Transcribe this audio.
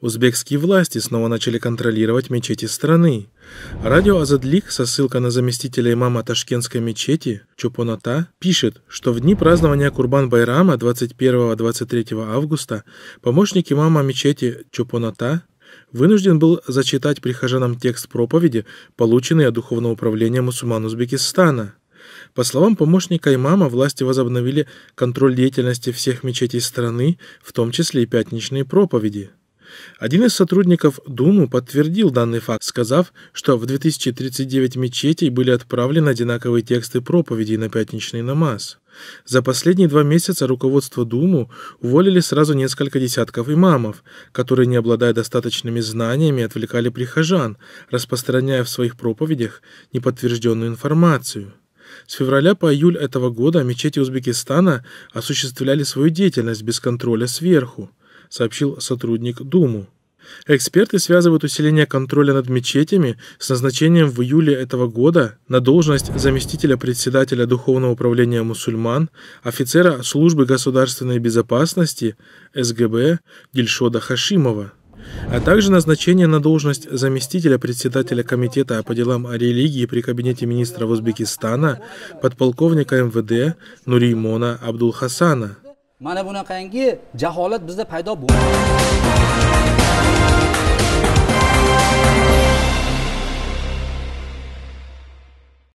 Узбекские власти снова начали контролировать мечети страны. Радио Азадлик со ссылкой на заместителя имама Ташкентской мечети Чупоната пишет, что в дни празднования Курбан-Байрама 21-23 августа помощник имама мечети Чупоната вынужден был зачитать прихожанам текст проповеди, полученный от Духовного управления мусульман Узбекистана – по словам помощника имама, власти возобновили контроль деятельности всех мечетей страны, в том числе и пятничные проповеди. Один из сотрудников Думы подтвердил данный факт, сказав, что в 2039 мечетей были отправлены одинаковые тексты проповедей на пятничный намаз. За последние два месяца руководство Думу уволили сразу несколько десятков имамов, которые, не обладая достаточными знаниями, отвлекали прихожан, распространяя в своих проповедях неподтвержденную информацию. С февраля по июль этого года мечети Узбекистана осуществляли свою деятельность без контроля сверху, сообщил сотрудник Думу. Эксперты связывают усиление контроля над мечетями с назначением в июле этого года на должность заместителя председателя Духовного управления мусульман, офицера службы государственной безопасности СГБ Дильшода Хашимова а также назначение на должность заместителя председателя Комитета по делам религии при Кабинете министров Узбекистана подполковника МВД Нуримона Абдулхасана.